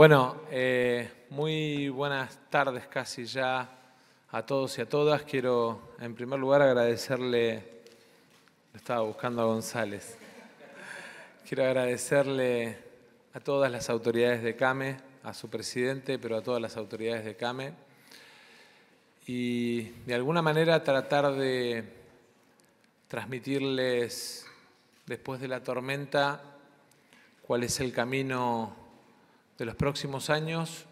Bueno, eh, muy buenas tardes casi ya a todos y a todas. Quiero en primer lugar agradecerle, estaba buscando a González, quiero agradecerle a todas las autoridades de CAME, a su presidente, pero a todas las autoridades de CAME, y de alguna manera tratar de transmitirles después de la tormenta cuál es el camino de los próximos años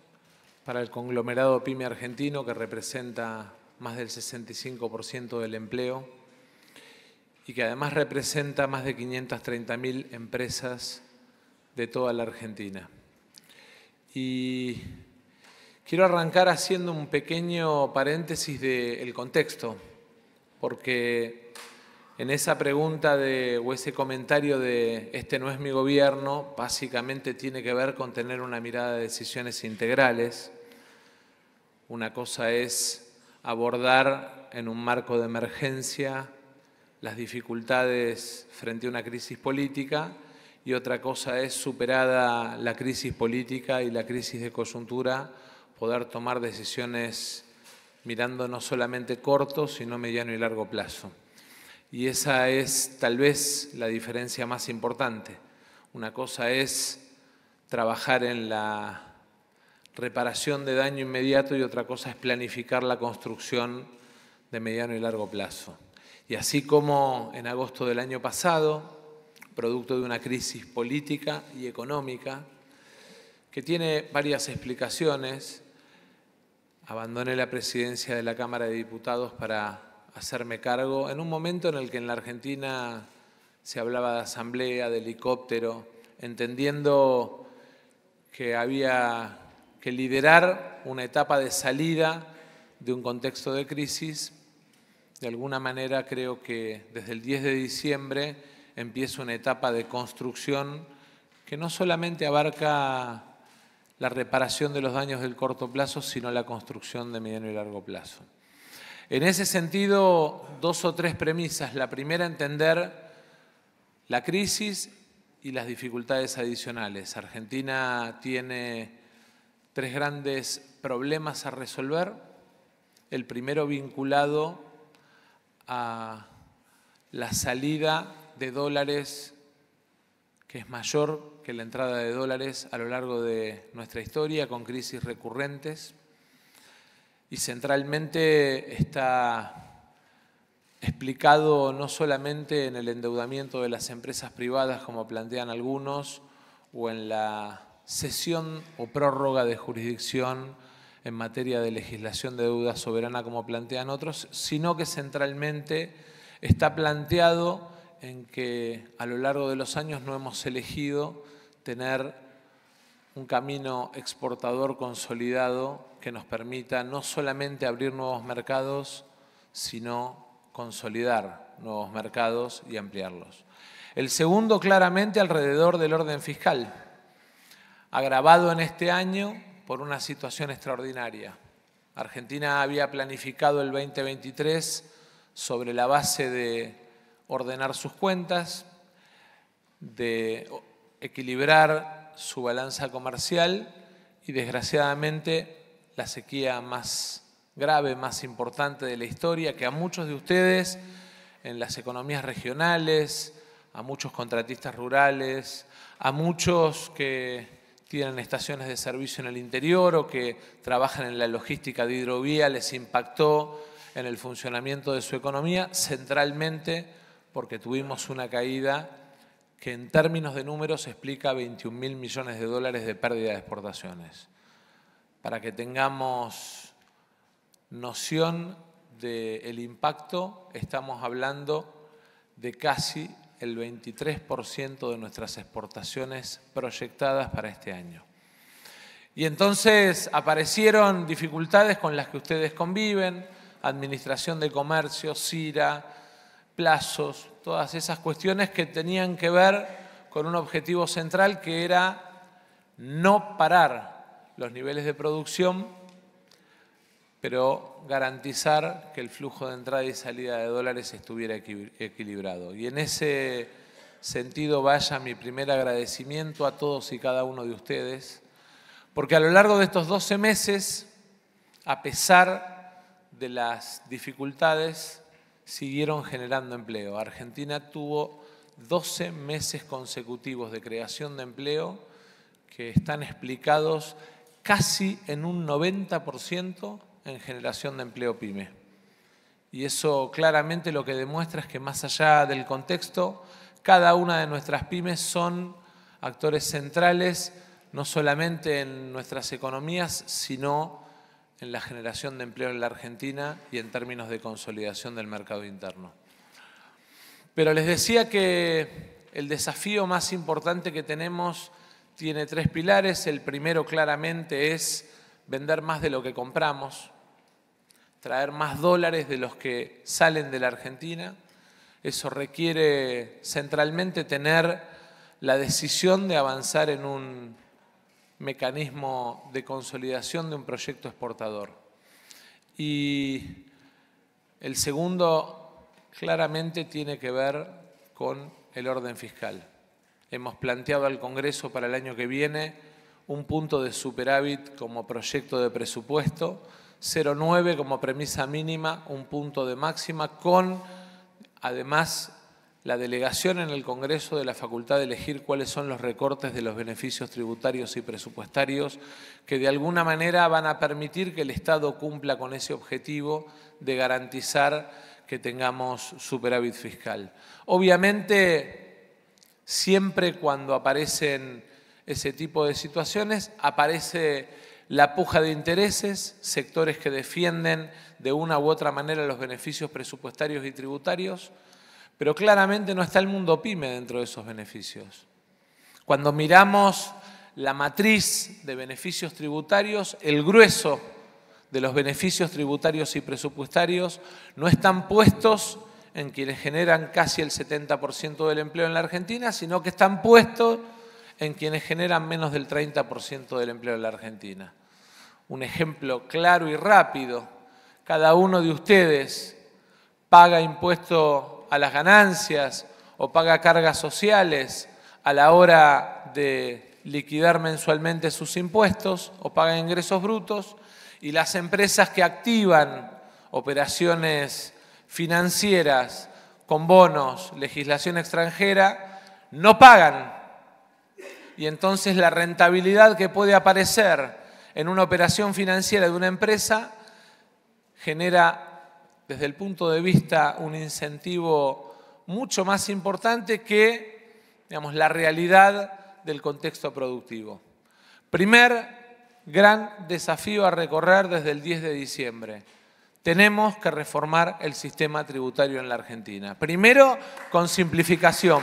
para el conglomerado PYME argentino que representa más del 65% del empleo y que además representa más de 530.000 empresas de toda la Argentina. Y quiero arrancar haciendo un pequeño paréntesis del contexto, porque en esa pregunta de, o ese comentario de este no es mi gobierno, básicamente tiene que ver con tener una mirada de decisiones integrales. Una cosa es abordar en un marco de emergencia las dificultades frente a una crisis política y otra cosa es, superada la crisis política y la crisis de coyuntura, poder tomar decisiones mirando no solamente corto, sino mediano y largo plazo. Y esa es tal vez la diferencia más importante. Una cosa es trabajar en la reparación de daño inmediato y otra cosa es planificar la construcción de mediano y largo plazo. Y así como en agosto del año pasado, producto de una crisis política y económica, que tiene varias explicaciones, abandoné la presidencia de la Cámara de Diputados para hacerme cargo en un momento en el que en la Argentina se hablaba de asamblea, de helicóptero, entendiendo que había que liderar una etapa de salida de un contexto de crisis. De alguna manera creo que desde el 10 de diciembre empieza una etapa de construcción que no solamente abarca la reparación de los daños del corto plazo, sino la construcción de mediano y largo plazo. En ese sentido, dos o tres premisas. La primera, entender la crisis y las dificultades adicionales. Argentina tiene tres grandes problemas a resolver. El primero vinculado a la salida de dólares, que es mayor que la entrada de dólares a lo largo de nuestra historia, con crisis recurrentes. Y centralmente está explicado no solamente en el endeudamiento de las empresas privadas, como plantean algunos, o en la cesión o prórroga de jurisdicción en materia de legislación de deuda soberana, como plantean otros, sino que centralmente está planteado en que a lo largo de los años no hemos elegido tener un camino exportador consolidado que nos permita no solamente abrir nuevos mercados, sino consolidar nuevos mercados y ampliarlos. El segundo claramente alrededor del orden fiscal, agravado en este año por una situación extraordinaria. Argentina había planificado el 2023 sobre la base de ordenar sus cuentas, de equilibrar su balanza comercial y desgraciadamente la sequía más grave, más importante de la historia, que a muchos de ustedes en las economías regionales, a muchos contratistas rurales, a muchos que tienen estaciones de servicio en el interior o que trabajan en la logística de hidrovía, les impactó en el funcionamiento de su economía, centralmente porque tuvimos una caída que en términos de números explica 21 mil millones de dólares de pérdida de exportaciones. Para que tengamos noción del impacto, estamos hablando de casi el 23% de nuestras exportaciones proyectadas para este año. Y entonces aparecieron dificultades con las que ustedes conviven, Administración de Comercio, CIRA, plazos, todas esas cuestiones que tenían que ver con un objetivo central que era no parar los niveles de producción, pero garantizar que el flujo de entrada y salida de dólares estuviera equilibrado. Y en ese sentido vaya mi primer agradecimiento a todos y cada uno de ustedes, porque a lo largo de estos 12 meses, a pesar de las dificultades, siguieron generando empleo. Argentina tuvo 12 meses consecutivos de creación de empleo que están explicados casi en un 90% en generación de empleo pyme. Y eso claramente lo que demuestra es que más allá del contexto, cada una de nuestras pymes son actores centrales, no solamente en nuestras economías, sino en la generación de empleo en la Argentina y en términos de consolidación del mercado interno. Pero les decía que el desafío más importante que tenemos tiene tres pilares. El primero claramente es vender más de lo que compramos, traer más dólares de los que salen de la Argentina. Eso requiere centralmente tener la decisión de avanzar en un mecanismo de consolidación de un proyecto exportador. Y el segundo claramente tiene que ver con el orden fiscal. Hemos planteado al Congreso para el año que viene un punto de superávit como proyecto de presupuesto, 0,9 como premisa mínima, un punto de máxima, con además la delegación en el Congreso de la facultad de elegir cuáles son los recortes de los beneficios tributarios y presupuestarios que de alguna manera van a permitir que el Estado cumpla con ese objetivo de garantizar que tengamos superávit fiscal. Obviamente, siempre cuando aparecen ese tipo de situaciones, aparece la puja de intereses, sectores que defienden de una u otra manera los beneficios presupuestarios y tributarios, pero claramente no está el mundo pyme dentro de esos beneficios. Cuando miramos la matriz de beneficios tributarios, el grueso de los beneficios tributarios y presupuestarios no están puestos en quienes generan casi el 70% del empleo en la Argentina, sino que están puestos en quienes generan menos del 30% del empleo en la Argentina. Un ejemplo claro y rápido, cada uno de ustedes paga impuesto a las ganancias o paga cargas sociales a la hora de liquidar mensualmente sus impuestos o paga ingresos brutos y las empresas que activan operaciones financieras con bonos, legislación extranjera, no pagan. Y entonces la rentabilidad que puede aparecer en una operación financiera de una empresa genera desde el punto de vista un incentivo mucho más importante que digamos, la realidad del contexto productivo. Primer gran desafío a recorrer desde el 10 de diciembre. Tenemos que reformar el sistema tributario en la Argentina. Primero con simplificación.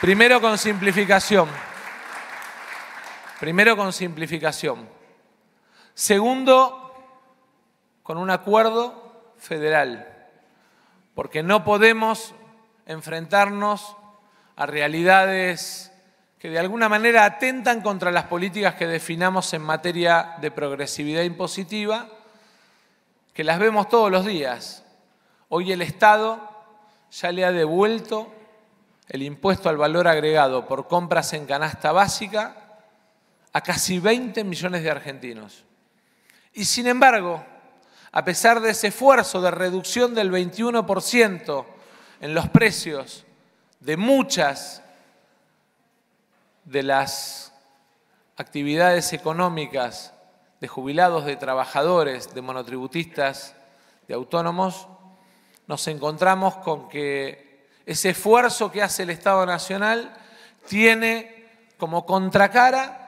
Primero con simplificación. Primero con simplificación. Segundo, con un acuerdo federal, porque no podemos enfrentarnos a realidades que de alguna manera atentan contra las políticas que definamos en materia de progresividad impositiva, que las vemos todos los días. Hoy el Estado ya le ha devuelto el impuesto al valor agregado por compras en canasta básica a casi 20 millones de argentinos. Y sin embargo, a pesar de ese esfuerzo de reducción del 21% en los precios de muchas de las actividades económicas de jubilados, de trabajadores, de monotributistas, de autónomos, nos encontramos con que ese esfuerzo que hace el Estado Nacional tiene como contracara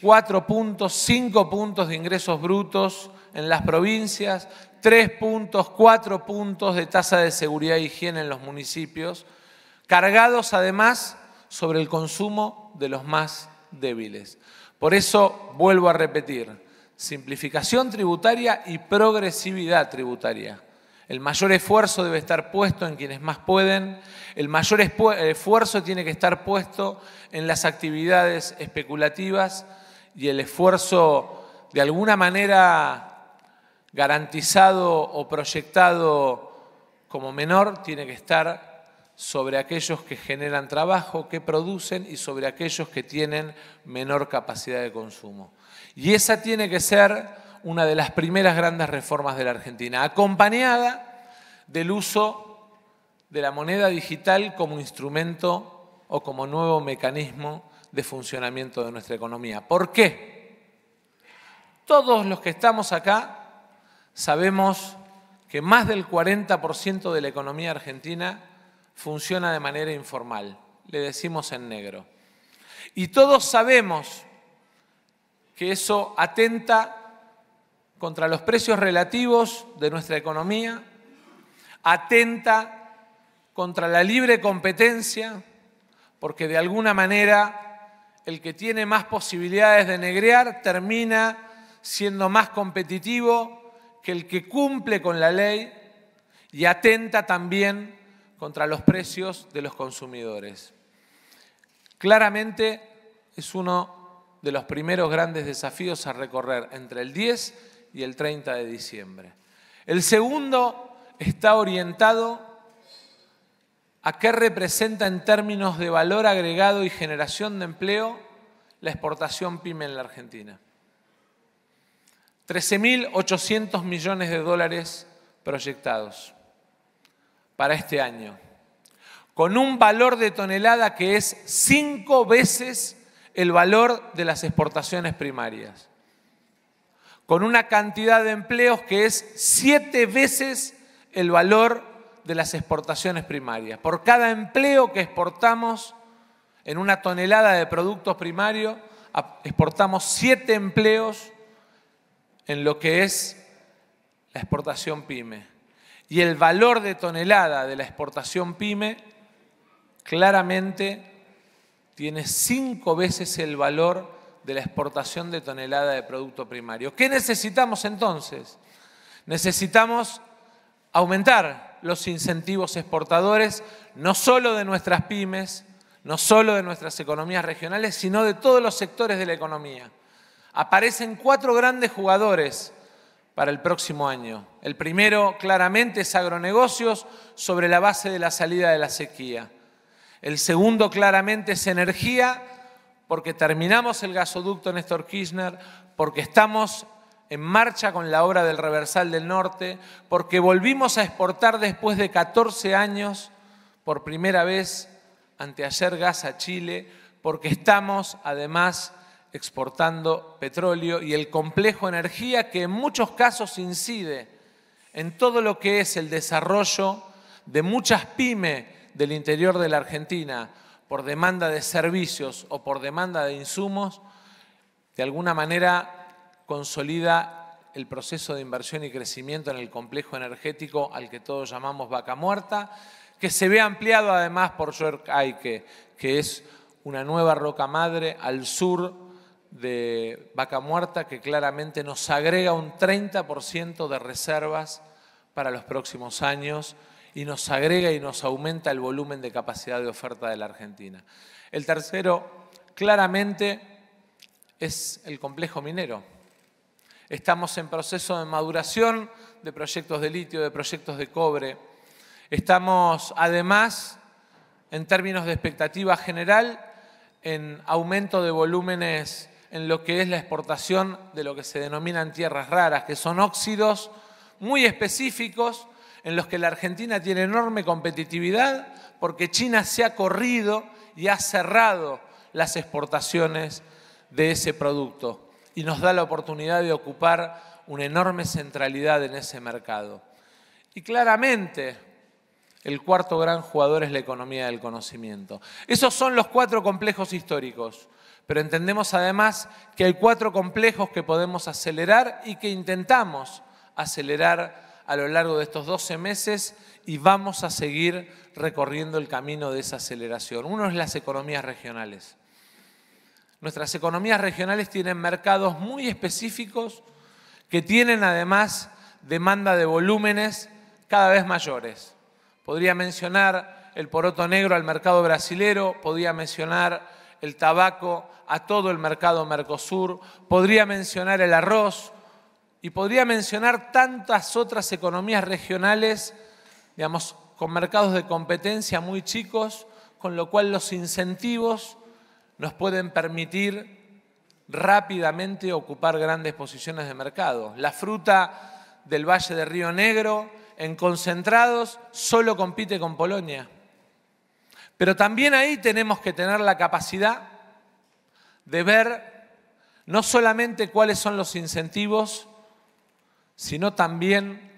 cuatro puntos, cinco puntos de ingresos brutos en las provincias, tres puntos, cuatro puntos de tasa de seguridad e higiene en los municipios, cargados además sobre el consumo de los más débiles. Por eso vuelvo a repetir, simplificación tributaria y progresividad tributaria. El mayor esfuerzo debe estar puesto en quienes más pueden, el mayor esfuerzo tiene que estar puesto en las actividades especulativas y el esfuerzo de alguna manera garantizado o proyectado como menor tiene que estar sobre aquellos que generan trabajo, que producen y sobre aquellos que tienen menor capacidad de consumo. Y esa tiene que ser una de las primeras grandes reformas de la Argentina, acompañada del uso de la moneda digital como instrumento o como nuevo mecanismo de funcionamiento de nuestra economía. ¿Por qué? Todos los que estamos acá sabemos que más del 40% de la economía argentina funciona de manera informal, le decimos en negro. Y todos sabemos que eso atenta contra los precios relativos de nuestra economía, atenta contra la libre competencia, porque de alguna manera el que tiene más posibilidades de negrear termina siendo más competitivo que el que cumple con la ley y atenta también contra los precios de los consumidores. Claramente es uno de los primeros grandes desafíos a recorrer entre el 10 y el 30 de diciembre. El segundo está orientado a qué representa en términos de valor agregado y generación de empleo la exportación pyme en la Argentina. 13.800 millones de dólares proyectados para este año, con un valor de tonelada que es cinco veces el valor de las exportaciones primarias, con una cantidad de empleos que es siete veces el valor de las exportaciones primarias. Por cada empleo que exportamos en una tonelada de productos primarios, exportamos siete empleos en lo que es la exportación pyme. Y el valor de tonelada de la exportación pyme claramente tiene cinco veces el valor de la exportación de tonelada de producto primario. ¿Qué necesitamos entonces? Necesitamos aumentar los incentivos exportadores, no solo de nuestras pymes, no solo de nuestras economías regionales, sino de todos los sectores de la economía aparecen cuatro grandes jugadores para el próximo año. El primero claramente es agronegocios sobre la base de la salida de la sequía. El segundo claramente es energía porque terminamos el gasoducto Néstor Kirchner, porque estamos en marcha con la obra del reversal del norte, porque volvimos a exportar después de 14 años por primera vez anteayer gas a Chile, porque estamos además exportando petróleo y el complejo energía que en muchos casos incide en todo lo que es el desarrollo de muchas pymes del interior de la Argentina por demanda de servicios o por demanda de insumos, de alguna manera consolida el proceso de inversión y crecimiento en el complejo energético al que todos llamamos vaca muerta, que se ve ampliado además por York Aike, que es una nueva roca madre al sur de vaca muerta que claramente nos agrega un 30% de reservas para los próximos años y nos agrega y nos aumenta el volumen de capacidad de oferta de la Argentina. El tercero, claramente, es el complejo minero. Estamos en proceso de maduración de proyectos de litio, de proyectos de cobre. Estamos, además, en términos de expectativa general, en aumento de volúmenes en lo que es la exportación de lo que se denominan tierras raras, que son óxidos muy específicos en los que la Argentina tiene enorme competitividad porque China se ha corrido y ha cerrado las exportaciones de ese producto y nos da la oportunidad de ocupar una enorme centralidad en ese mercado. Y claramente el cuarto gran jugador es la economía del conocimiento. Esos son los cuatro complejos históricos. Pero entendemos además que hay cuatro complejos que podemos acelerar y que intentamos acelerar a lo largo de estos 12 meses y vamos a seguir recorriendo el camino de esa aceleración. Uno es las economías regionales. Nuestras economías regionales tienen mercados muy específicos que tienen además demanda de volúmenes cada vez mayores. Podría mencionar el poroto negro al mercado brasilero, podría mencionar el tabaco a todo el mercado Mercosur, podría mencionar el arroz y podría mencionar tantas otras economías regionales, digamos, con mercados de competencia muy chicos, con lo cual los incentivos nos pueden permitir rápidamente ocupar grandes posiciones de mercado. La fruta del Valle de Río Negro, en concentrados, solo compite con Polonia. Pero también ahí tenemos que tener la capacidad de ver no solamente cuáles son los incentivos, sino también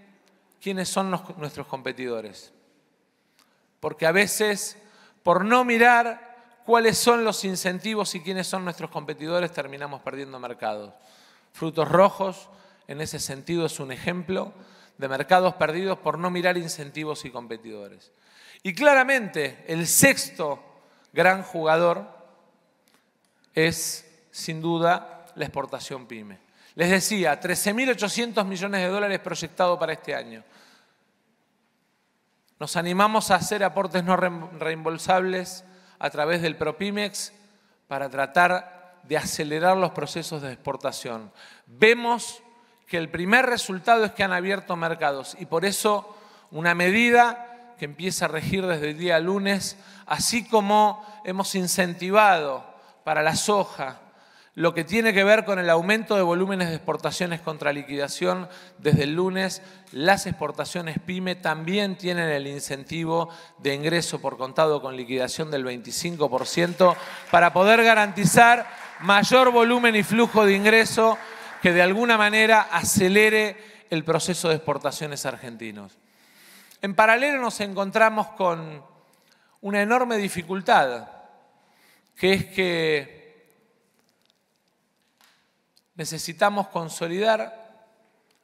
quiénes son nuestros competidores. Porque a veces, por no mirar cuáles son los incentivos y quiénes son nuestros competidores, terminamos perdiendo mercados. Frutos rojos, en ese sentido, es un ejemplo de mercados perdidos por no mirar incentivos y competidores. Y claramente, el sexto gran jugador es sin duda la exportación pyme. Les decía, 13.800 millones de dólares proyectado para este año. Nos animamos a hacer aportes no reembolsables a través del ProPymex para tratar de acelerar los procesos de exportación. Vemos que el primer resultado es que han abierto mercados y por eso una medida que empieza a regir desde el día lunes, así como hemos incentivado para la soja, lo que tiene que ver con el aumento de volúmenes de exportaciones contra liquidación. Desde el lunes, las exportaciones PYME también tienen el incentivo de ingreso por contado con liquidación del 25% para poder garantizar mayor volumen y flujo de ingreso que de alguna manera acelere el proceso de exportaciones argentinos. En paralelo nos encontramos con una enorme dificultad que es que necesitamos consolidar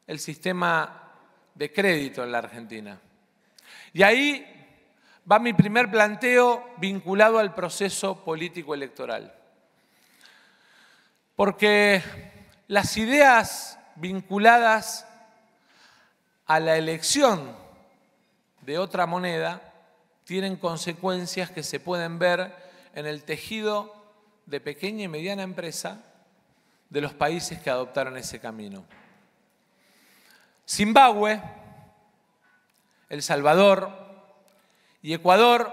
el sistema de crédito en la Argentina. Y ahí va mi primer planteo vinculado al proceso político electoral. Porque las ideas vinculadas a la elección de otra moneda tienen consecuencias que se pueden ver en el tejido de pequeña y mediana empresa de los países que adoptaron ese camino. Zimbabue, El Salvador y Ecuador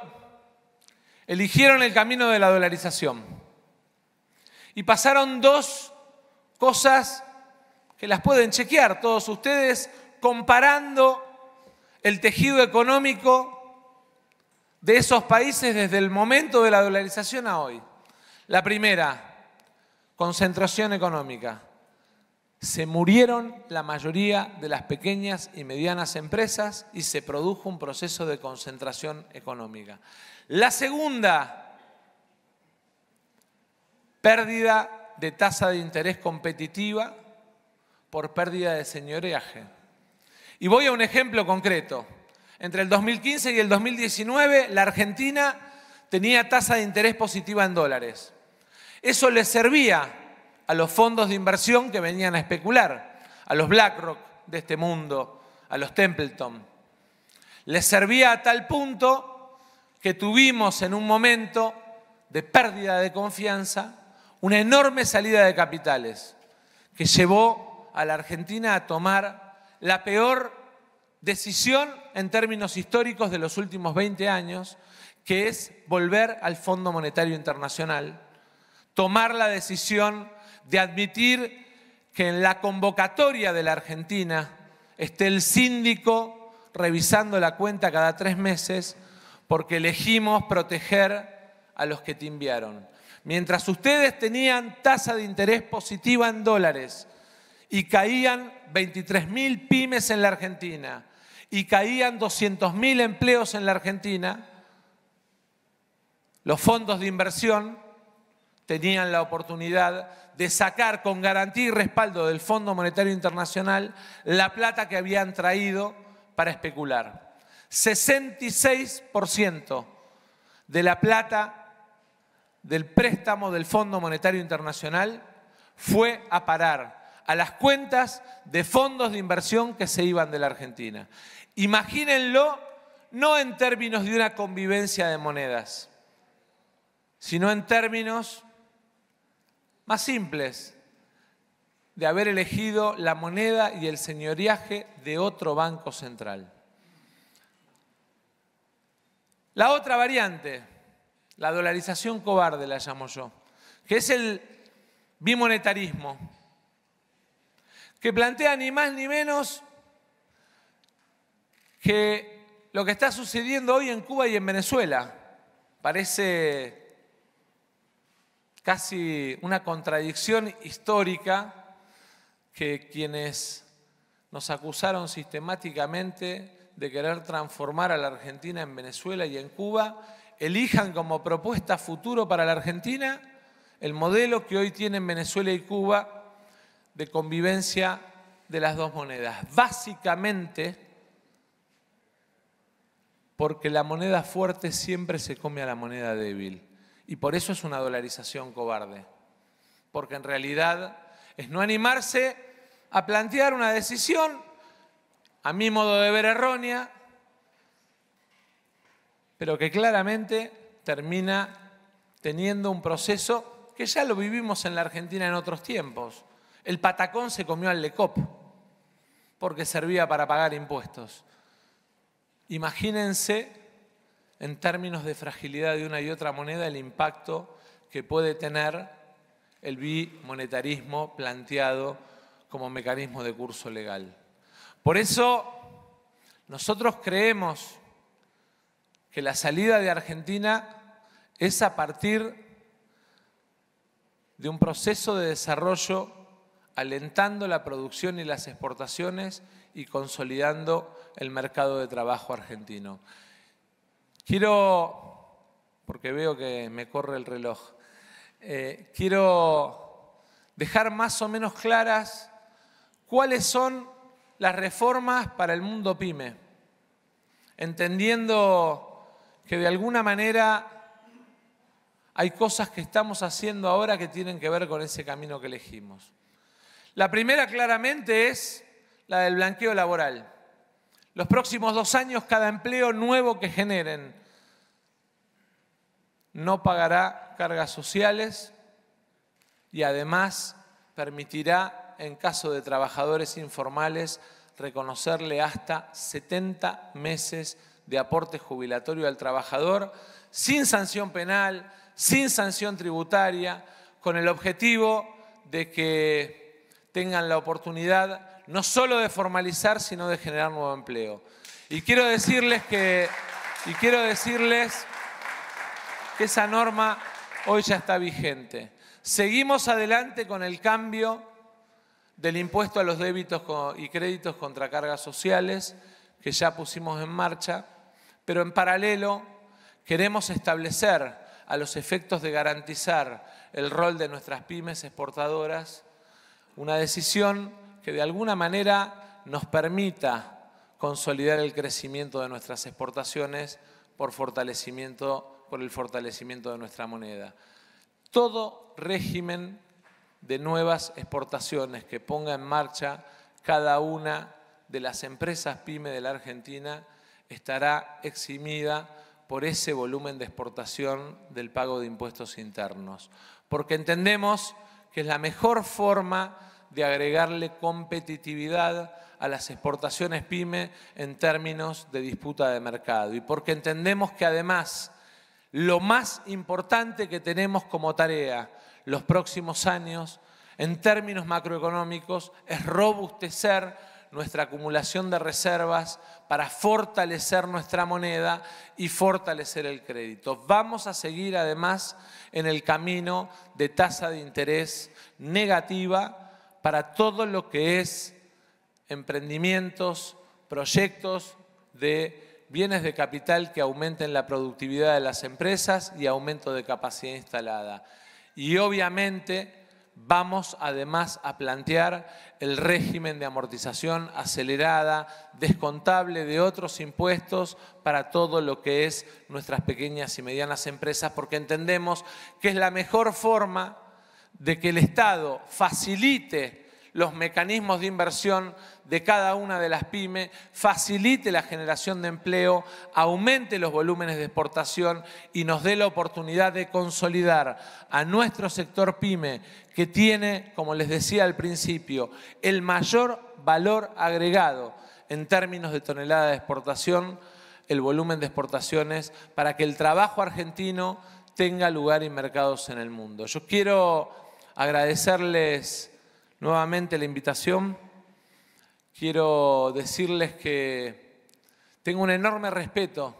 eligieron el camino de la dolarización. Y pasaron dos cosas que las pueden chequear todos ustedes comparando el tejido económico de esos países desde el momento de la dolarización a hoy. La primera, concentración económica. Se murieron la mayoría de las pequeñas y medianas empresas y se produjo un proceso de concentración económica. La segunda, pérdida de tasa de interés competitiva por pérdida de señoreaje. Y voy a un ejemplo concreto. Entre el 2015 y el 2019, la Argentina tenía tasa de interés positiva en dólares. Eso les servía a los fondos de inversión que venían a especular, a los BlackRock de este mundo, a los Templeton. Les servía a tal punto que tuvimos en un momento de pérdida de confianza una enorme salida de capitales que llevó a la Argentina a tomar la peor decisión en términos históricos de los últimos 20 años, que es volver al Fondo Monetario Internacional, tomar la decisión de admitir que en la convocatoria de la Argentina esté el síndico revisando la cuenta cada tres meses porque elegimos proteger a los que te enviaron. Mientras ustedes tenían tasa de interés positiva en dólares y caían 23.000 pymes en la Argentina, y caían 200.000 empleos en la Argentina, los fondos de inversión tenían la oportunidad de sacar con garantía y respaldo del Fondo Monetario Internacional la plata que habían traído para especular. 66% de la plata del préstamo del Fondo Monetario Internacional fue a parar a las cuentas de fondos de inversión que se iban de la Argentina. Imagínenlo no en términos de una convivencia de monedas, sino en términos más simples de haber elegido la moneda y el señoriaje de otro banco central. La otra variante, la dolarización cobarde la llamo yo, que es el bimonetarismo, que plantea ni más ni menos que lo que está sucediendo hoy en Cuba y en Venezuela parece casi una contradicción histórica que quienes nos acusaron sistemáticamente de querer transformar a la Argentina en Venezuela y en Cuba, elijan como propuesta futuro para la Argentina el modelo que hoy tienen Venezuela y Cuba de convivencia de las dos monedas. Básicamente, porque la moneda fuerte siempre se come a la moneda débil. Y por eso es una dolarización cobarde. Porque en realidad es no animarse a plantear una decisión, a mi modo de ver errónea, pero que claramente termina teniendo un proceso que ya lo vivimos en la Argentina en otros tiempos. El patacón se comió al LECOP porque servía para pagar impuestos. Imagínense en términos de fragilidad de una y otra moneda el impacto que puede tener el bimonetarismo planteado como mecanismo de curso legal. Por eso nosotros creemos que la salida de Argentina es a partir de un proceso de desarrollo alentando la producción y las exportaciones y consolidando el mercado de trabajo argentino. Quiero, porque veo que me corre el reloj, eh, quiero dejar más o menos claras cuáles son las reformas para el mundo pyme, entendiendo que de alguna manera hay cosas que estamos haciendo ahora que tienen que ver con ese camino que elegimos. La primera claramente es la del blanqueo laboral. Los próximos dos años, cada empleo nuevo que generen no pagará cargas sociales y además permitirá, en caso de trabajadores informales, reconocerle hasta 70 meses de aporte jubilatorio al trabajador, sin sanción penal, sin sanción tributaria, con el objetivo de que tengan la oportunidad no solo de formalizar, sino de generar nuevo empleo. Y quiero decirles que, y quiero decirles esa norma hoy ya está vigente. Seguimos adelante con el cambio del impuesto a los débitos y créditos contra cargas sociales que ya pusimos en marcha, pero en paralelo queremos establecer a los efectos de garantizar el rol de nuestras pymes exportadoras una decisión que de alguna manera nos permita consolidar el crecimiento de nuestras exportaciones por, fortalecimiento, por el fortalecimiento de nuestra moneda. Todo régimen de nuevas exportaciones que ponga en marcha cada una de las empresas pyme de la Argentina estará eximida por ese volumen de exportación del pago de impuestos internos. Porque entendemos que es la mejor forma de agregarle competitividad a las exportaciones pyme en términos de disputa de mercado y porque entendemos que además lo más importante que tenemos como tarea los próximos años en términos macroeconómicos es robustecer nuestra acumulación de reservas para fortalecer nuestra moneda y fortalecer el crédito. Vamos a seguir además en el camino de tasa de interés negativa para todo lo que es emprendimientos, proyectos de bienes de capital que aumenten la productividad de las empresas y aumento de capacidad instalada. Y obviamente vamos además a plantear el régimen de amortización acelerada, descontable de otros impuestos para todo lo que es nuestras pequeñas y medianas empresas, porque entendemos que es la mejor forma de que el Estado facilite los mecanismos de inversión de cada una de las pymes, facilite la generación de empleo, aumente los volúmenes de exportación y nos dé la oportunidad de consolidar a nuestro sector pyme, que tiene, como les decía al principio, el mayor valor agregado en términos de tonelada de exportación, el volumen de exportaciones, para que el trabajo argentino tenga lugar en mercados en el mundo. Yo quiero agradecerles nuevamente la invitación. Quiero decirles que tengo un enorme respeto.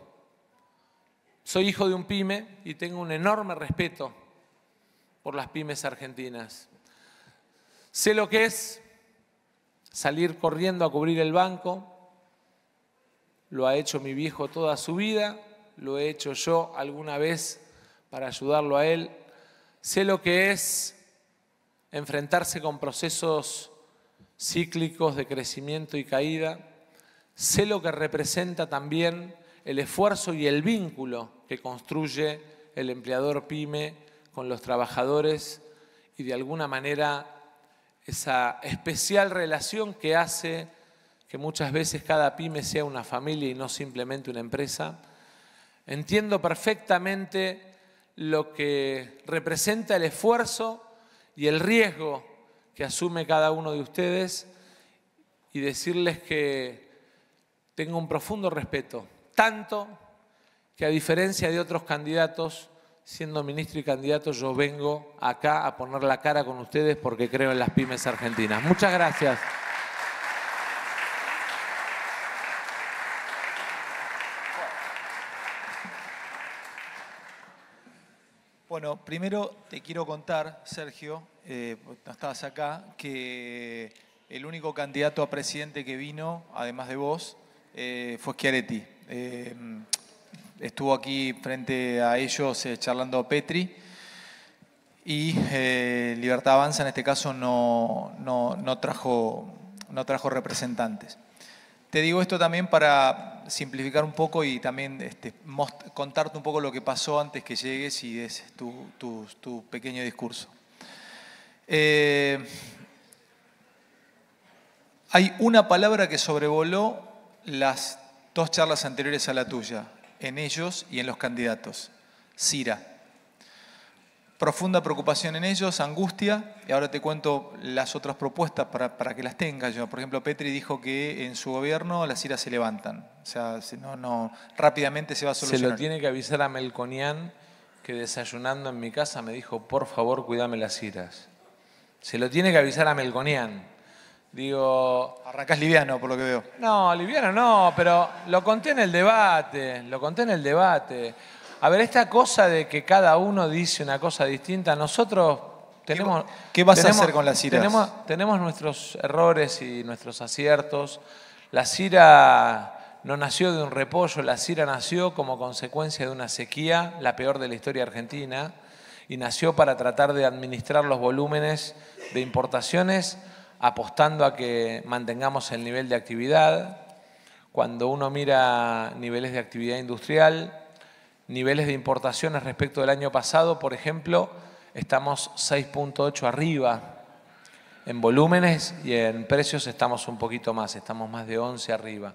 Soy hijo de un pyme y tengo un enorme respeto por las pymes argentinas. Sé lo que es salir corriendo a cubrir el banco. Lo ha hecho mi viejo toda su vida, lo he hecho yo alguna vez para ayudarlo a él. Sé lo que es enfrentarse con procesos cíclicos de crecimiento y caída. Sé lo que representa también el esfuerzo y el vínculo que construye el empleador pyme con los trabajadores y de alguna manera esa especial relación que hace que muchas veces cada pyme sea una familia y no simplemente una empresa. Entiendo perfectamente lo que representa el esfuerzo y el riesgo que asume cada uno de ustedes y decirles que tengo un profundo respeto, tanto que a diferencia de otros candidatos, siendo ministro y candidato, yo vengo acá a poner la cara con ustedes porque creo en las pymes argentinas. Muchas gracias. Bueno, primero te quiero contar, Sergio, eh, no estabas acá, que el único candidato a presidente que vino, además de vos, eh, fue Chiaretti. Eh, estuvo aquí frente a ellos eh, charlando Petri y Libertad Avanza en este caso no, trajo, no trajo representantes. Te digo esto también para simplificar un poco y también este, contarte un poco lo que pasó antes que llegues y es tu, pequeño discurso. Eh, hay una palabra que sobrevoló las dos charlas anteriores a la tuya, en ellos y en los candidatos, Cira profunda preocupación en ellos, angustia, y ahora te cuento las otras propuestas para, que las tengas. Yo, por ejemplo, Petri dijo que en su gobierno las iras se levantan, o sea, no, no, rápidamente se va a solucionar. Se lo tiene que avisar a Melconian que desayunando en mi casa me dijo, por favor, cuídame las iras. Se lo tiene que avisar a Melconian. Digo... Arrancás liviano, por lo que veo. No, liviano no, pero lo conté en el debate, lo conté en el debate. A ver, esta cosa de que cada uno dice una cosa distinta, nosotros tenemos... ¿Qué vas a hacer con la Tenemos, tenemos nuestros errores y nuestros aciertos. La sira no nació de un repollo, la sira nació como consecuencia de una sequía, la peor de la historia argentina, y nació para tratar de administrar los volúmenes de importaciones, apostando a que mantengamos el nivel de actividad. Cuando uno mira niveles de actividad industrial, niveles de importaciones respecto del año pasado, por ejemplo, estamos 6.8 arriba. En volúmenes y en precios estamos un poquito más, estamos más de 11 arriba.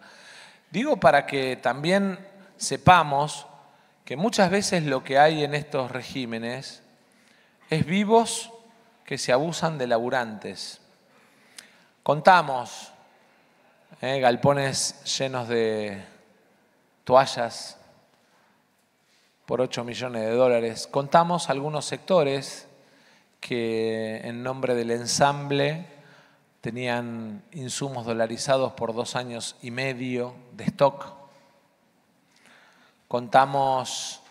Digo para que también sepamos que muchas veces lo que hay en estos regímenes es vivos que se abusan de laburantes. Contamos eh, galpones llenos de toallas por 8 millones de dólares. Contamos algunos sectores que en nombre del ensamble tenían insumos dolarizados por dos años y medio de stock. Contamos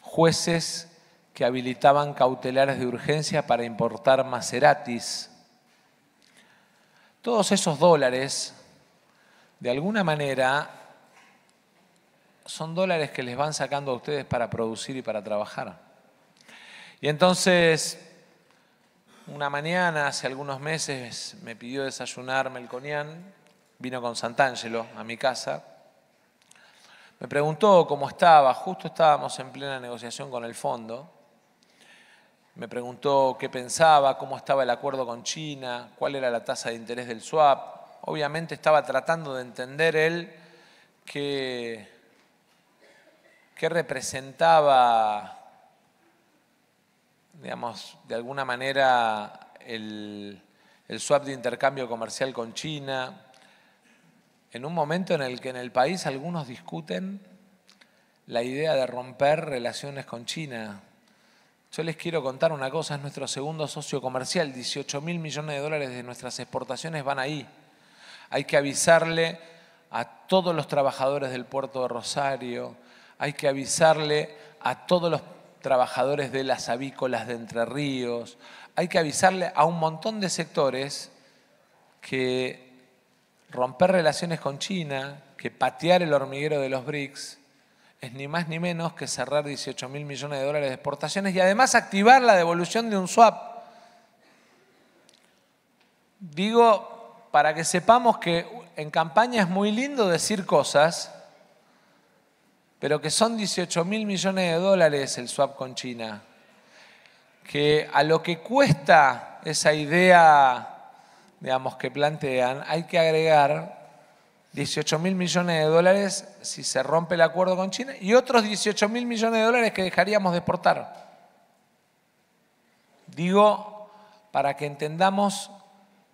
jueces que habilitaban cautelares de urgencia para importar maceratis. Todos esos dólares, de alguna manera, son dólares que les van sacando a ustedes para producir y para trabajar. Y entonces, una mañana, hace algunos meses, me pidió desayunar Melconian, vino con Santangelo a mi casa, me preguntó cómo estaba, justo estábamos en plena negociación con el fondo, me preguntó qué pensaba, cómo estaba el acuerdo con China, cuál era la tasa de interés del swap. Obviamente estaba tratando de entender él que ¿Qué representaba, digamos, de alguna manera el, el swap de intercambio comercial con China, en un momento en el que en el país algunos discuten la idea de romper relaciones con China. Yo les quiero contar una cosa, es nuestro segundo socio comercial, 18 mil millones de dólares de nuestras exportaciones van ahí. Hay que avisarle a todos los trabajadores del puerto de Rosario, hay que avisarle a todos los trabajadores de las avícolas de Entre Ríos, hay que avisarle a un montón de sectores que romper relaciones con China, que patear el hormiguero de los BRICS, es ni más ni menos que cerrar 18 mil millones de dólares de exportaciones y además activar la devolución de un swap. Digo, para que sepamos que en campaña es muy lindo decir cosas, pero que son 18 mil millones de dólares el swap con China, que a lo que cuesta esa idea, digamos, que plantean, hay que agregar 18 mil millones de dólares si se rompe el acuerdo con China y otros 18 mil millones de dólares que dejaríamos de exportar. Digo, para que entendamos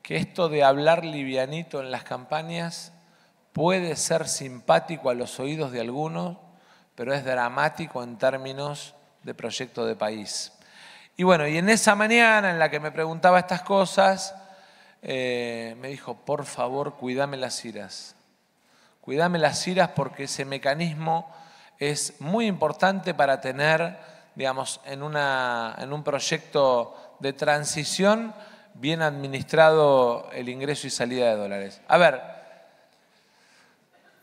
que esto de hablar livianito en las campañas puede ser simpático a los oídos de algunos, pero es dramático en términos de proyecto de país. Y bueno, y en esa mañana en la que me preguntaba estas cosas, eh, me dijo, por favor, cuídame las iras. Cuídame las iras porque ese mecanismo es muy importante para tener, digamos, en, una, en un proyecto de transición bien administrado el ingreso y salida de dólares. A ver,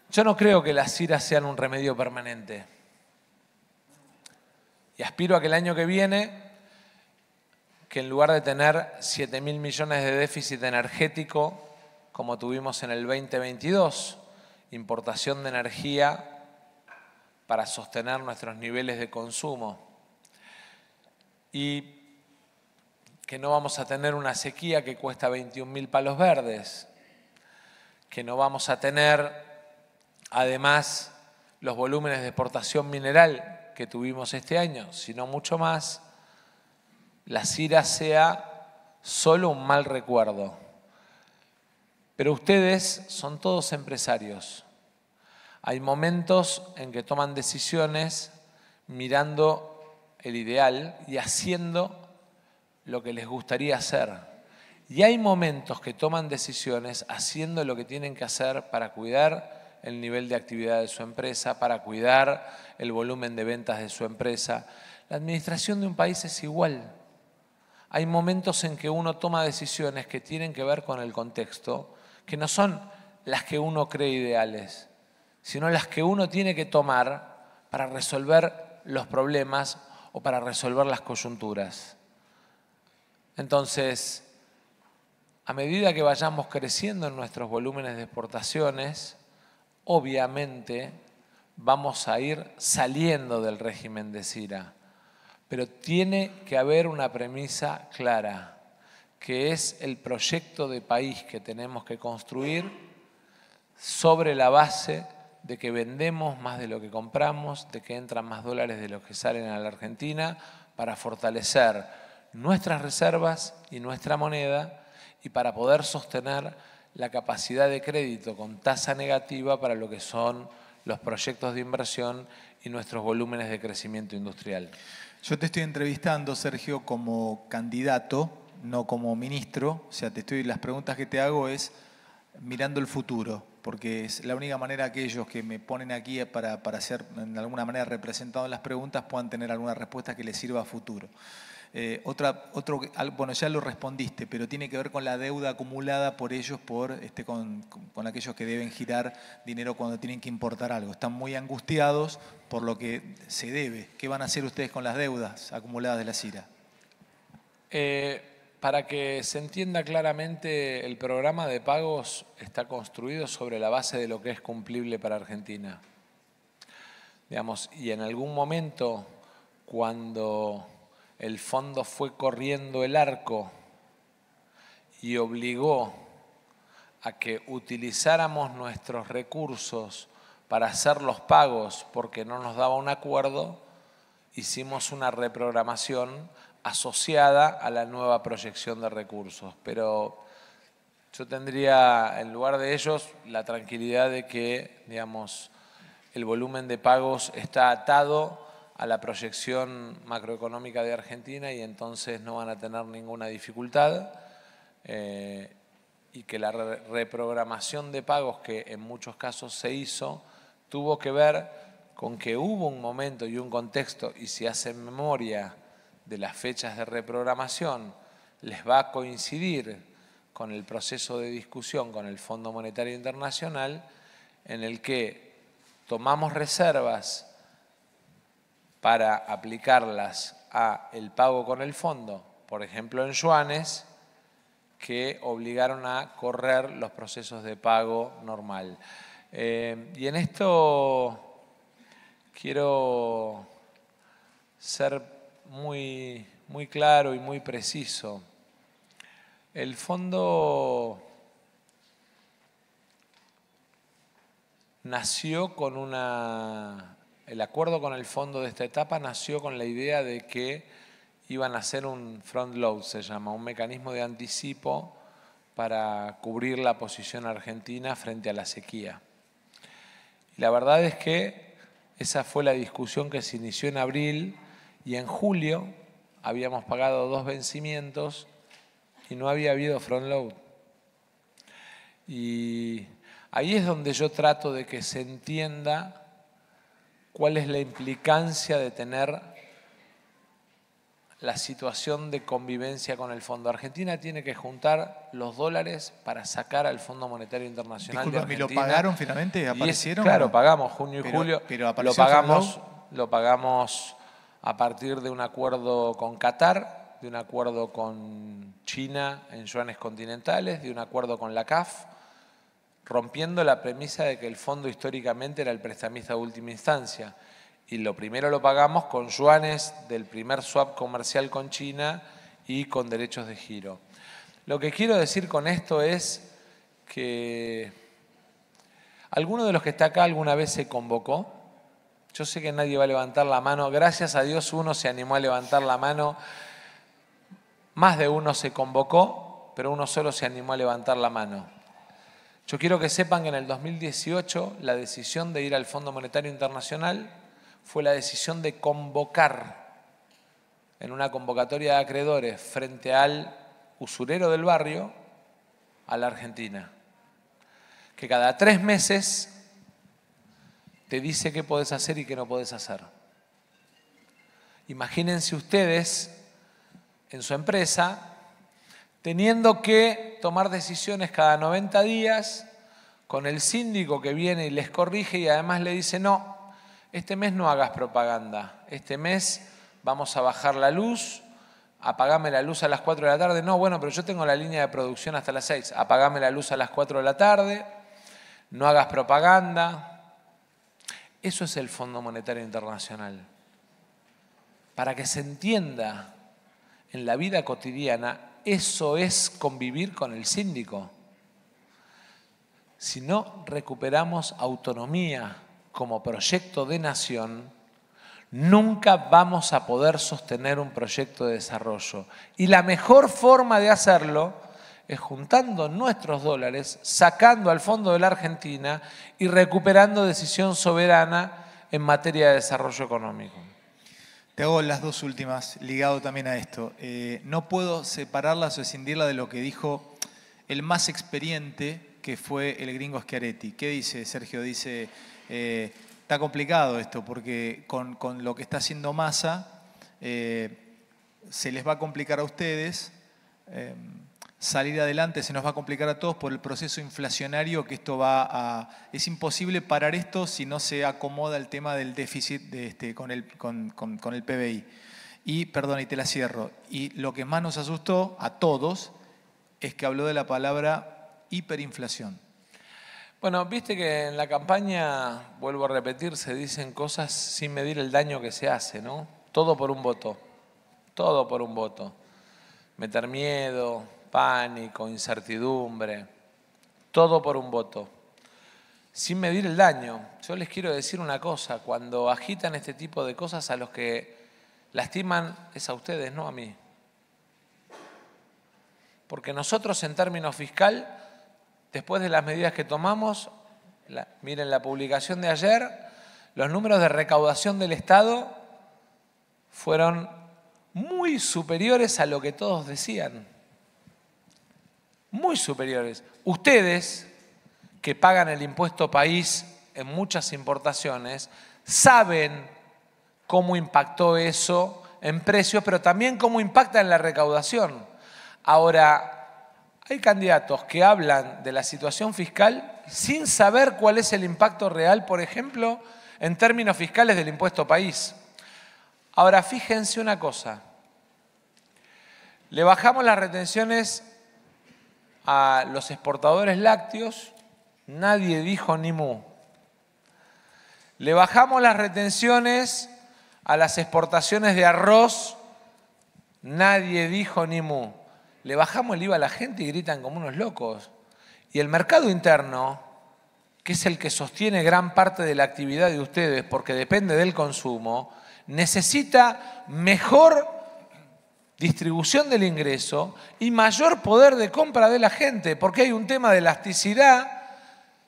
yo no creo que las iras sean un remedio permanente. Y aspiro a que el año que viene, que en lugar de tener 7 mil millones de déficit energético, como tuvimos en el 2022, importación de energía para sostener nuestros niveles de consumo. Y que no vamos a tener una sequía que cuesta 21 mil palos verdes, que no vamos a tener Además, los volúmenes de exportación mineral que tuvimos este año, sino mucho más, la CIRA sea solo un mal recuerdo. Pero ustedes son todos empresarios. Hay momentos en que toman decisiones mirando el ideal y haciendo lo que les gustaría hacer. Y hay momentos que toman decisiones haciendo lo que tienen que hacer para cuidar el nivel de actividad de su empresa, para cuidar el volumen de ventas de su empresa. La administración de un país es igual. Hay momentos en que uno toma decisiones que tienen que ver con el contexto, que no son las que uno cree ideales, sino las que uno tiene que tomar para resolver los problemas o para resolver las coyunturas. Entonces, a medida que vayamos creciendo en nuestros volúmenes de exportaciones, obviamente vamos a ir saliendo del régimen de Sira. Pero tiene que haber una premisa clara, que es el proyecto de país que tenemos que construir sobre la base de que vendemos más de lo que compramos, de que entran más dólares de los que salen a la Argentina, para fortalecer nuestras reservas y nuestra moneda y para poder sostener la capacidad de crédito con tasa negativa para lo que son los proyectos de inversión y nuestros volúmenes de crecimiento industrial. Yo te estoy entrevistando, Sergio, como candidato, no como ministro. O sea, te estoy, las preguntas que te hago es mirando el futuro, porque es la única manera que ellos que me ponen aquí para, para ser de alguna manera representado en las preguntas puedan tener alguna respuesta que les sirva a futuro. Eh, otra, otro, bueno, ya lo respondiste, pero tiene que ver con la deuda acumulada por ellos, por, este, con, aquellos que deben girar dinero cuando tienen que importar algo. Están muy angustiados por lo que se debe. ¿Qué van a hacer ustedes con las deudas acumuladas de la CIRA? Eh, para que se entienda claramente, el programa de pagos está construido sobre la base de lo que es cumplible para Argentina. Digamos, y en algún momento, cuando el fondo fue corriendo el arco y obligó a que utilizáramos nuestros recursos para hacer los pagos porque no nos daba un acuerdo, hicimos una reprogramación asociada a la nueva proyección de recursos. Pero yo tendría, en lugar de ellos, la tranquilidad de que, digamos, el volumen de pagos está atado a la proyección macroeconómica de Argentina y entonces no van a tener ninguna dificultad eh, y que la reprogramación de pagos que en muchos casos se hizo tuvo que ver con que hubo un momento y un contexto y si hacen memoria de las fechas de reprogramación les va a coincidir con el proceso de discusión con el Fondo Monetario Internacional en el que tomamos reservas para aplicarlas a el pago con el fondo, por ejemplo en yuanes, que obligaron a correr los procesos de pago normal. Eh, y en esto quiero ser muy, muy claro y muy preciso. El fondo nació con una el acuerdo con el fondo de esta etapa nació con la idea de que iban a hacer un front load, se llama, un mecanismo de anticipo para cubrir la posición argentina frente a la sequía. la verdad es que esa fue la discusión que se inició en abril y en julio habíamos pagado dos vencimientos y no había habido front load. Y ahí es donde yo trato de que se entienda cuál es la implicancia de tener la situación de convivencia con el fondo. Argentina tiene que juntar los dólares para sacar al Fondo Monetario Internacional de Argentina. lo pagaron finalmente? ¿Aparecieron? claro, pagamos junio y julio. Pero lo pagamos, lo pagamos a partir de un acuerdo con Qatar, de un acuerdo con China en yuanes continentales, de un acuerdo con la CAF rompiendo la premisa de que el fondo históricamente era el prestamista de última instancia. Y lo primero lo pagamos con yuanes del primer swap comercial con China y con derechos de giro. Lo que quiero decir con esto es que alguno de los que está acá alguna vez se convocó. Yo sé que nadie va a levantar la mano. Gracias a Dios uno se animó a levantar la mano. Más de uno se convocó, pero uno solo se animó a levantar la mano. Yo quiero que sepan que en el 2018 la decisión de ir al Fondo Monetario Internacional fue la decisión de convocar en una convocatoria de acreedores frente al usurero del barrio a la Argentina, que cada tres meses te dice qué podés hacer y qué no podés hacer. Imagínense ustedes en su empresa teniendo que tomar decisiones cada 90 días con el síndico que viene y les corrige y además le dice, no, este mes no hagas propaganda, este mes vamos a bajar la luz, apagame la luz a las 4 de la tarde, no, bueno, pero yo tengo la línea de producción hasta las 6, apagame la luz a las 4 de la tarde, no hagas propaganda. Eso es el Fondo Monetario Internacional. Para que se entienda en la vida cotidiana eso es convivir con el síndico. Si no recuperamos autonomía como proyecto de nación, nunca vamos a poder sostener un proyecto de desarrollo. Y la mejor forma de hacerlo es juntando nuestros dólares, sacando al fondo de la Argentina y recuperando decisión soberana en materia de desarrollo económico. Te hago las dos últimas, ligado también a esto. Eh, no puedo separarlas o escindirla de lo que dijo el más experiente, que fue el gringo Schiaretti. ¿Qué dice Sergio? Dice, eh, está complicado esto, porque con, lo que está haciendo Massa, eh, se les va a complicar a ustedes salir adelante, se nos va a complicar a todos por el proceso inflacionario que esto va a... Es imposible parar esto si no se acomoda el tema del déficit este, con, el, con, el PBI. Y, perdón, y te la cierro. Y lo que más nos asustó a todos es que habló de la palabra hiperinflación. Bueno, viste que en la campaña, vuelvo a repetir, se dicen cosas sin medir el daño que se hace, ¿no? Todo por un voto. Todo por un voto. Meter miedo, pánico, incertidumbre, todo por un voto, sin medir el daño. Yo les quiero decir una cosa, cuando agitan este tipo de cosas a los que lastiman es a ustedes, no a mí. Porque nosotros en términos fiscal, después de las medidas que tomamos, miren la publicación de ayer, los números de recaudación del Estado fueron muy superiores a lo que todos decían muy superiores. Ustedes, que pagan el impuesto país en muchas importaciones, saben cómo impactó eso en precios, pero también cómo impacta en la recaudación. Ahora, hay candidatos que hablan de la situación fiscal sin saber cuál es el impacto real, por ejemplo, en términos fiscales del impuesto país. Ahora, fíjense una cosa. Le bajamos las retenciones a los exportadores lácteos, nadie dijo ni mu. Le bajamos las retenciones a las exportaciones de arroz, nadie dijo ni mu. Le bajamos el IVA a la gente y gritan como unos locos. Y el mercado interno, que es el que sostiene gran parte de la actividad de ustedes porque depende del consumo, necesita mejor distribución del ingreso y mayor poder de compra de la gente, porque hay un tema de elasticidad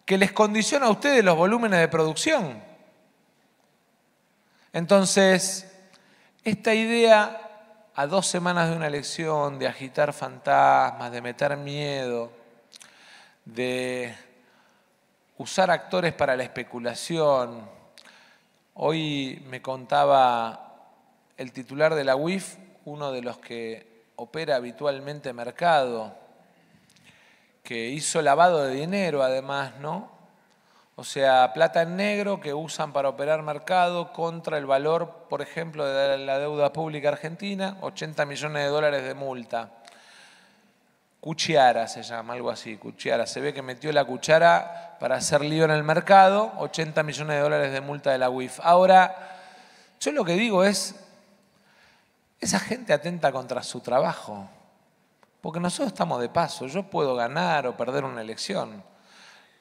que les condiciona a ustedes los volúmenes de producción. Entonces, esta idea a dos semanas de una elección de agitar fantasmas, de meter miedo, de usar actores para la especulación. Hoy me contaba el titular de la UIF uno de los que opera habitualmente mercado, que hizo lavado de dinero además, ¿no? O sea, plata en negro que usan para operar mercado contra el valor, por ejemplo, de la deuda pública argentina, 80 millones de dólares de multa. Cuchiara se llama, algo así, cuchiara. Se ve que metió la cuchara para hacer lío en el mercado, 80 millones de dólares de multa de la UIF. Ahora, yo lo que digo es, esa gente atenta contra su trabajo, porque nosotros estamos de paso, yo puedo ganar o perder una elección,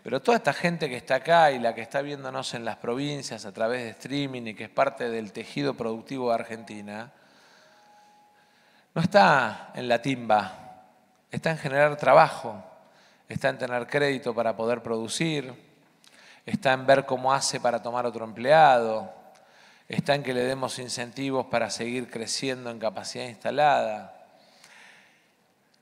pero toda esta gente que está acá y la que está viéndonos en las provincias a través de streaming y que es parte del tejido productivo de Argentina, no está en la timba, está en generar trabajo, está en tener crédito para poder producir, está en ver cómo hace para tomar otro empleado, está en que le demos incentivos para seguir creciendo en capacidad instalada.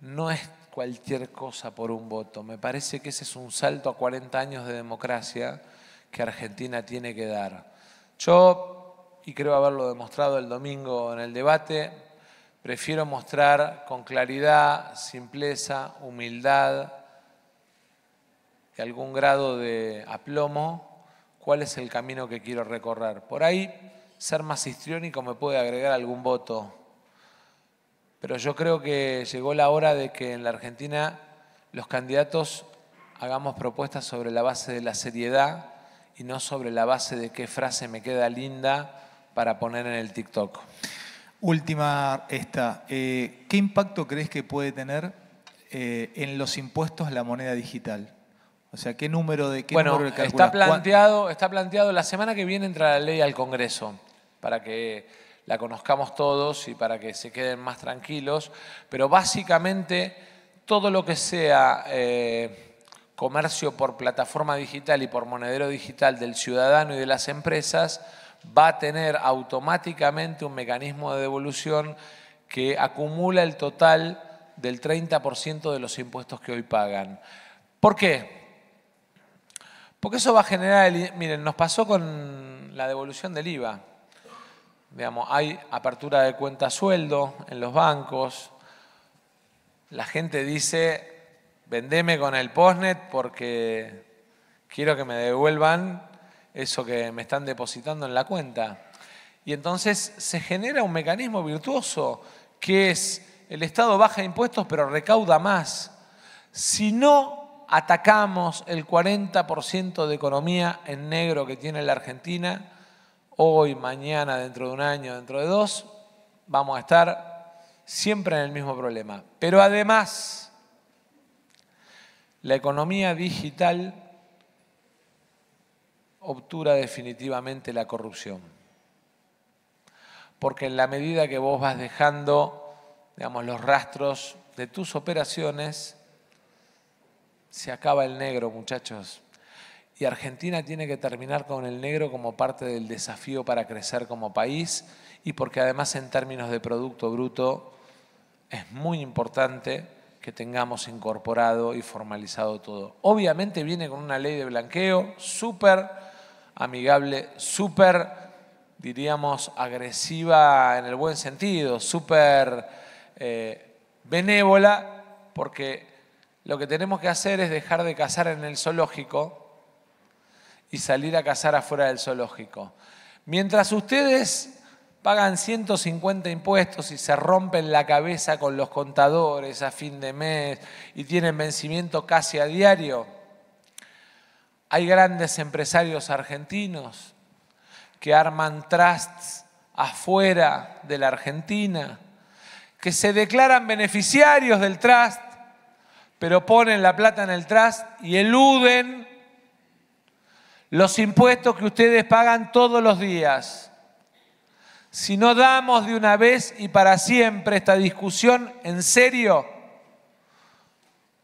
No es cualquier cosa por un voto. Me parece que ese es un salto a 40 años de democracia que Argentina tiene que dar. Yo, y creo haberlo demostrado el domingo en el debate, prefiero mostrar con claridad, simpleza, humildad y algún grado de aplomo cuál es el camino que quiero recorrer. Por ahí ser más histriónico me puede agregar algún voto, pero yo creo que llegó la hora de que en la Argentina los candidatos hagamos propuestas sobre la base de la seriedad y no sobre la base de qué frase me queda linda para poner en el TikTok. Última esta. Eh, ¿Qué impacto crees que puede tener eh, en los impuestos la moneda digital? O sea, ¿qué número de qué está planteado, está planteado, la semana que viene entra la ley al Congreso para que la conozcamos todos y para que se queden más tranquilos, pero básicamente todo lo que sea eh, comercio por plataforma digital y por monedero digital del ciudadano y de las empresas va a tener automáticamente un mecanismo de devolución que acumula el total del 30% de los impuestos que hoy pagan. ¿Por qué? Porque eso va a generar, miren, nos pasó con la devolución del IVA hay apertura de cuenta sueldo en los bancos. La gente dice, vendeme con el postnet porque quiero que me devuelvan eso que me están depositando en la cuenta. Y entonces se genera un mecanismo virtuoso que es el Estado baja impuestos pero recauda más. Si no atacamos el 40% de economía en negro que tiene la Argentina, hoy, mañana, dentro de un año, dentro de dos, vamos a estar siempre en el mismo problema. Pero además, la economía digital obtura definitivamente la corrupción. Porque en la medida que vos vas dejando, digamos, los rastros de tus operaciones, se acaba el negro, muchachos y Argentina tiene que terminar con el negro como parte del desafío para crecer como país y porque además en términos de Producto Bruto es muy importante que tengamos incorporado y formalizado todo. Obviamente viene con una ley de blanqueo súper amigable, súper, diríamos, agresiva en el buen sentido, súper eh, benévola, porque lo que tenemos que hacer es dejar de cazar en el zoológico y salir a cazar afuera del zoológico. Mientras ustedes pagan 150 impuestos y se rompen la cabeza con los contadores a fin de mes y tienen vencimiento casi a diario, hay grandes empresarios argentinos que arman trusts afuera de la Argentina, que se declaran beneficiarios del trust, pero ponen la plata en el trust y eluden los impuestos que ustedes pagan todos los días. Si no damos de una vez y para siempre esta discusión en serio,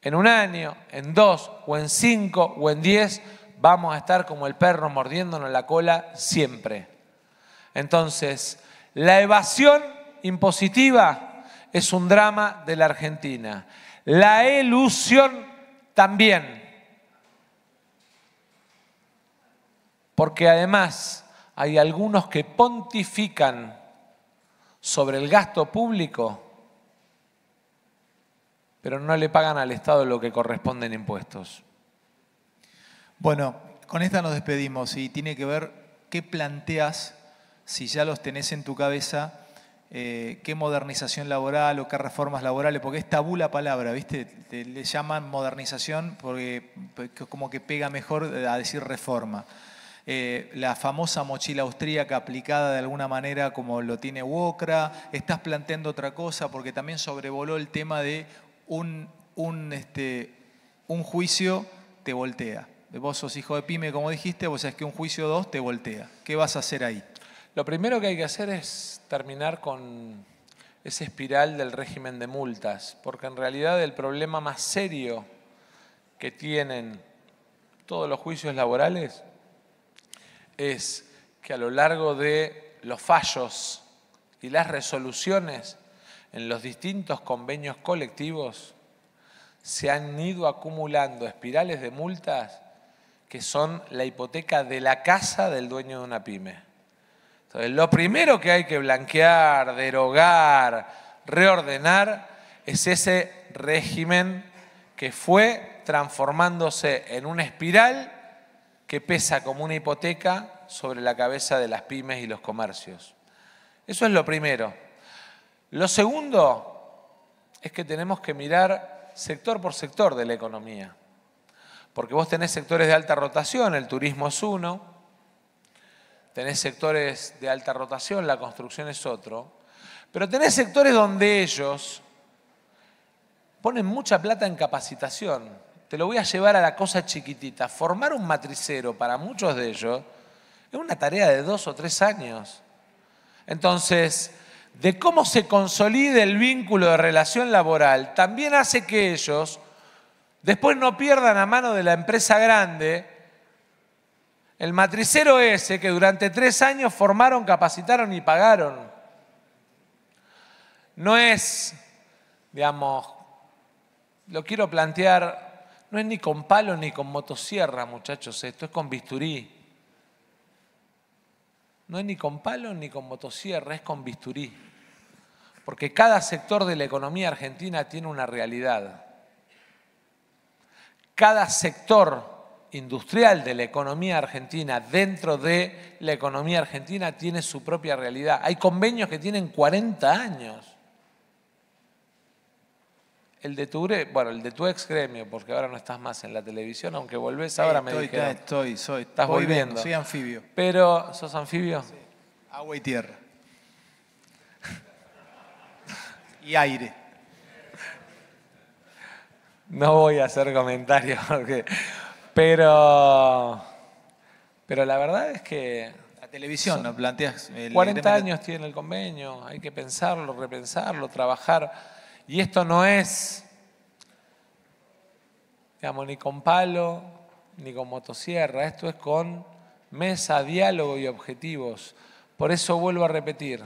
en un año, en dos, o en cinco, o en diez, vamos a estar como el perro mordiéndonos la cola siempre. Entonces, la evasión impositiva es un drama de la Argentina. La elusión también. Porque además hay algunos que pontifican sobre el gasto público, pero no le pagan al Estado lo que corresponde en impuestos. Bueno, con esta nos despedimos y tiene que ver qué planteas, si ya los tenés en tu cabeza, eh, qué modernización laboral o qué reformas laborales, porque es tabú la palabra, ¿viste? le llaman modernización porque como que pega mejor a decir reforma. Eh, la famosa mochila austríaca aplicada de alguna manera como lo tiene Wokra, estás planteando otra cosa porque también sobrevoló el tema de un, este, un juicio te voltea. Vos sos hijo de pyme, como dijiste, vos sabés que un juicio dos te voltea. ¿Qué vas a hacer ahí? Lo primero que hay que hacer es terminar con esa espiral del régimen de multas, porque en realidad el problema más serio que tienen todos los juicios laborales es que a lo largo de los fallos y las resoluciones en los distintos convenios colectivos se han ido acumulando espirales de multas que son la hipoteca de la casa del dueño de una pyme. Entonces, lo primero que hay que blanquear, derogar, reordenar, es ese régimen que fue transformándose en una espiral que pesa como una hipoteca sobre la cabeza de las pymes y los comercios. Eso es lo primero. Lo segundo es que tenemos que mirar sector por sector de la economía, porque vos tenés sectores de alta rotación, el turismo es uno, tenés sectores de alta rotación, la construcción es otro, pero tenés sectores donde ellos ponen mucha plata en capacitación, te lo voy a llevar a la cosa chiquitita. Formar un matricero para muchos de ellos es una tarea de dos o tres años. Entonces, de cómo se consolide el vínculo de relación laboral, también hace que ellos después no pierdan a mano de la empresa grande el matricero ese que durante tres años formaron, capacitaron y pagaron. No es, digamos, lo quiero plantear no es ni con palo ni con motosierra, muchachos, esto es con bisturí. No es ni con palo ni con motosierra, es con bisturí. Porque cada sector de la economía argentina tiene una realidad. Cada sector industrial de la economía argentina, dentro de la economía argentina, tiene su propia realidad. Hay convenios que tienen 40 años. El de tu bueno, el de tu ex gremio, porque ahora no estás más en la televisión, aunque volvés ahora me estoy, dijeron, estoy, soy. Estás volviendo. Soy anfibio. Pero, ¿sos anfibio? Agua y tierra. y aire. No voy a hacer comentarios porque. Pero. Pero la verdad es que. La televisión, no planteas. 40 años tiene el convenio, hay que pensarlo, repensarlo, trabajar y esto no es, digamos, ni con palo, ni con motosierra, esto es con mesa, diálogo y objetivos. Por eso vuelvo a repetir,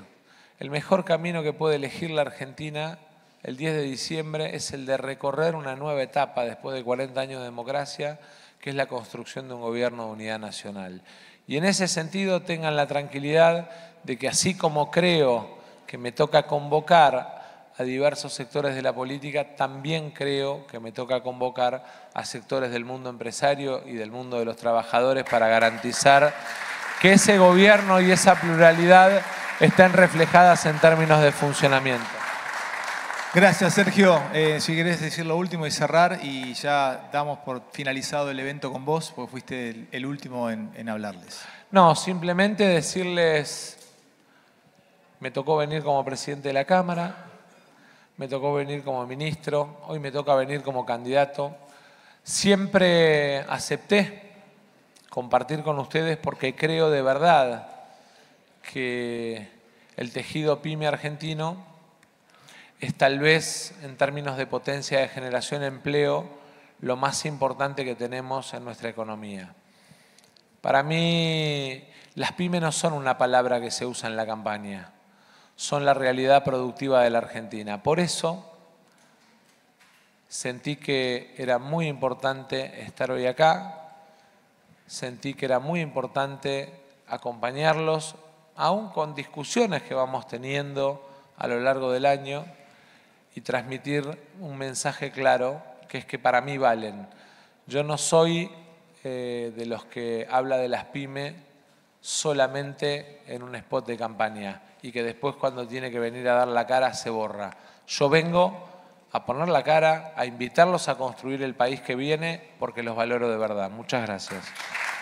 el mejor camino que puede elegir la Argentina el 10 de diciembre es el de recorrer una nueva etapa después de 40 años de democracia, que es la construcción de un gobierno de unidad nacional. Y en ese sentido tengan la tranquilidad de que así como creo que me toca convocar a diversos sectores de la política, también creo que me toca convocar a sectores del mundo empresario y del mundo de los trabajadores para garantizar que ese gobierno y esa pluralidad estén reflejadas en términos de funcionamiento. Gracias, Sergio. Eh, si querés decir lo último y cerrar, y ya damos por finalizado el evento con vos, porque fuiste el, último en hablarles. No, simplemente decirles, me tocó venir como presidente de la Cámara, me tocó venir como ministro, hoy me toca venir como candidato. Siempre acepté compartir con ustedes porque creo de verdad que el tejido pyme argentino es tal vez en términos de potencia de generación de empleo lo más importante que tenemos en nuestra economía. Para mí las pymes no son una palabra que se usa en la campaña son la realidad productiva de la Argentina. Por eso sentí que era muy importante estar hoy acá, sentí que era muy importante acompañarlos, aún con discusiones que vamos teniendo a lo largo del año, y transmitir un mensaje claro, que es que para mí valen. Yo no soy eh, de los que habla de las pymes solamente en un spot de campaña y que después cuando tiene que venir a dar la cara se borra. Yo vengo a poner la cara, a invitarlos a construir el país que viene porque los valoro de verdad. Muchas gracias.